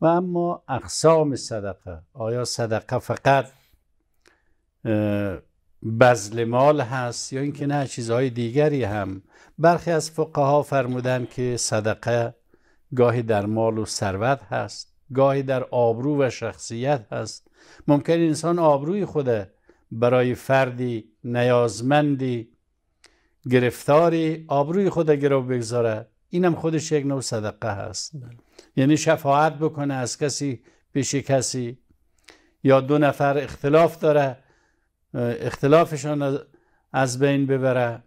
و اما اقسام صدقه آیا صدقه فقط بذل مال هست یا اینکه نه چیزهای دیگری هم برخی از فقها فرمودن که صدقه گاهی در مال و ثروت هست گاهی در آبرو و شخصیت هست ممکن انسان آبروی خوده برای فردی نیازمندی گرفتاری آبروی خود گرو بگذاره هم خودش یک نوع صدقه هست بله. یعنی شفاعت بکنه از کسی پیش کسی یا دو نفر اختلاف داره اختلافشان از بین ببره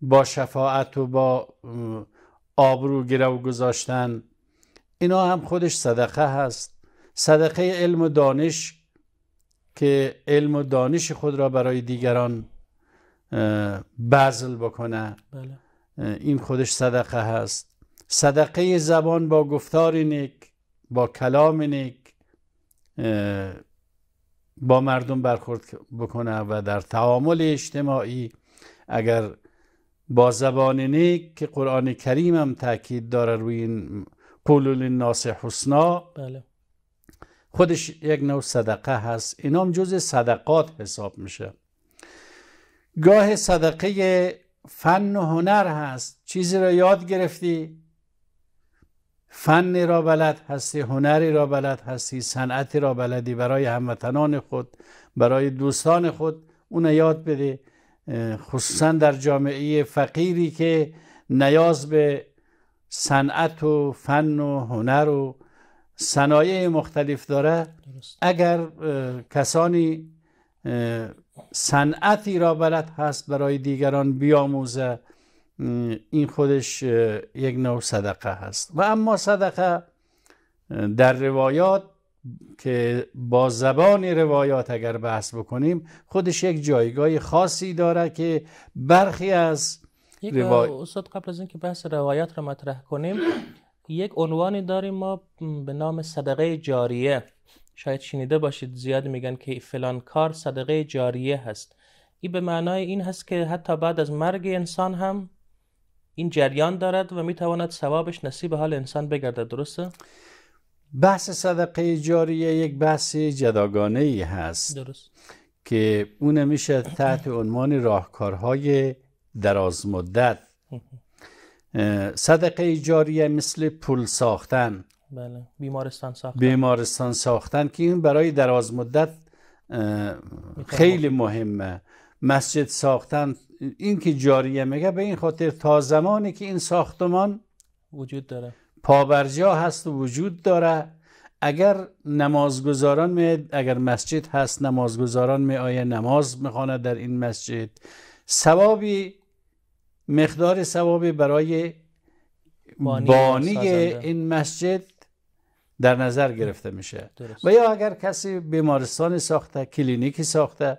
با شفاعت و با آبرو و گذاشتن اینا هم خودش صدقه هست صدقه علم و دانش که علم و دانش خود را برای دیگران بذل بکنه بله. این خودش صدقه هست صدقه زبان با گفتار نیک با کلام نیک با مردم برخورد بکنه و در تعامل اجتماعی اگر با زبان نیک که قرآن کریم هم تاکید داره روی این قول للناس حسنا بله. خودش یک نوع صدقه هست اینام هم جز صدقات حساب میشه گاه صدقه فن و هنر هست چیزی را یاد گرفتی فنی را بلد هستی هنری را بلد هستی صنعتی را بلدی برای هموطنان خود برای دوستان خود اون یاد بده خصوصا در جامعه فقیری که نیاز به صنعت و فن و هنر و صنایع مختلف داره اگر کسانی صنعتی را بلد هست برای دیگران بیاموزه این خودش یک نوع صدقه هست و اما صدقه در روایات که با زبان روایات اگر بحث بکنیم خودش یک جایگاه خاصی داره که برخی از روایات استاد قبل از اینکه بحث روایات را مطرح کنیم یک عنوانی داریم ما به نام صدقه جاریه شاید شنیده باشید زیاد میگن که فلان کار صدقه جاریه هست این به معنای این هست که حتی بعد از مرگ انسان هم این جریان دارد و میتواند ثوابش نصیب حال انسان بگردد درسته؟ بحث صدقه جاریه یک بحث جداگانه ای هست درست. که اون میشه تحت عنوان راهکارهای دراز مدت صدقه جاریه مثل پول ساختن بله. بیمارستان ساختن بیمارستان ساختن که این برای دراز مدت خیلی مهمه مسجد ساختن این که جاریه میگه به این خاطر تا زمانی که این ساختمان وجود داره پابرجا هست و وجود داره اگر نمازگزاران می اگر مسجد هست نمازگزاران می آیه نماز میخوانه در این مسجد ثوابی مقدار ثوابی برای بانی این مسجد در نظر گرفته میشه و یا اگر کسی بیمارستانی ساخته کلینیکی ساخته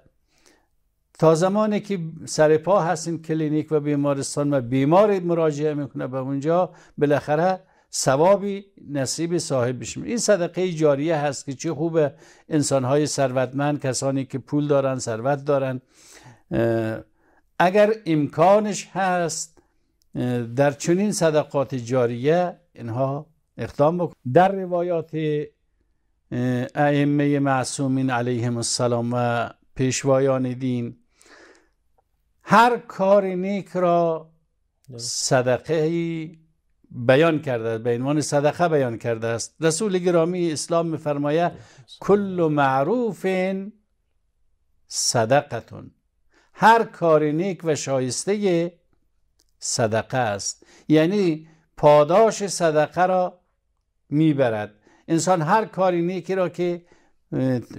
تا زمانی که سر پا هست این کلینیک و بیمارستان و بیمار مراجعه میکنه به اونجا بالاخره ثوابی نصیب صاحب بشیم این صدقه جاریه هست که چه خوبه انسانهای ثروتمند کسانی که پول دارن ثروت دارن اگر امکانش هست در چنین صدقات جاریه اینها اقدام در روایات ائمه معصومین علیهم السلام و پیشوایان دین هر کار نیک را صدقه بیان کرده است به عنوان صدقه بیان کرده است رسول گرامی اسلام میفرماید کل معروف صدقتون هر کار نیک و شایسته صدقه است یعنی پاداش صدقه را میبرد انسان هر کاری نیکی را که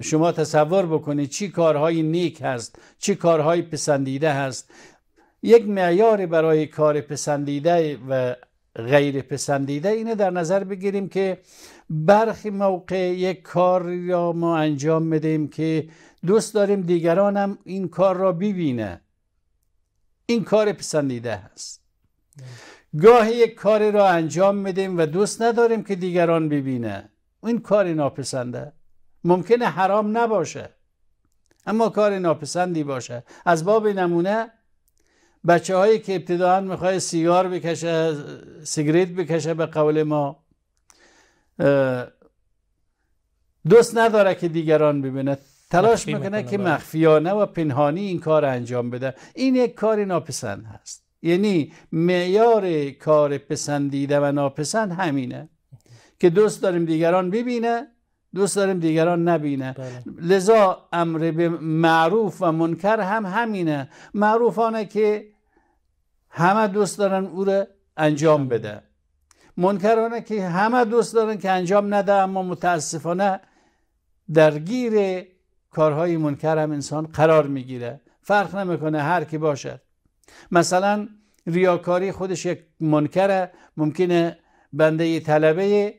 شما تصور بکنید چی کارهای نیک هست چی کارهای پسندیده هست یک معیار برای کار پسندیده و غیر پسندیده اینه در نظر بگیریم که برخی موقع یک کار را ما انجام میدیم که دوست داریم دیگرانم این کار را ببینه این کار پسندیده هست گاهی یک کاری را انجام میدیم و دوست نداریم که دیگران ببینه این کار ناپسنده ممکنه حرام نباشه اما کار ناپسندی باشه از باب نمونه بچه هایی که ابتداعا میخوای سیگار بکشه سیگریت بکشه به قول ما دوست نداره که دیگران ببینه تلاش میکنه که بله. مخفیانه و پنهانی این کار انجام بده این یک کار ناپسند هست یعنی معیار کار پسندیده و ناپسند همینه که دوست داریم دیگران ببینه دوست داریم دیگران نبینه بله. لذا امر به معروف و منکر هم همینه معروفانه که همه دوست دارن او را انجام بده منکرانه که همه دوست دارن که انجام نده اما متاسفانه درگیر کارهای منکر هم انسان قرار میگیره فرق نمیکنه هر کی باشد مثلا ریاکاری خودش یک منکره ممکنه بنده طلبه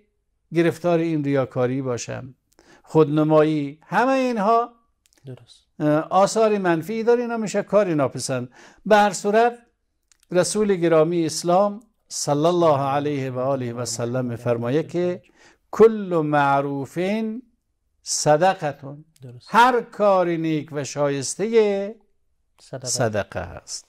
گرفتار این ریاکاری باشم خودنمایی همه اینها آثار منفی داره اینا میشه کاری ناپسند به هر صورت رسول گرامی اسلام صلی الله علیه و آله و سلم فرمایه که کل معروفین صدقتون هر کار نیک و شایسته صدقه هست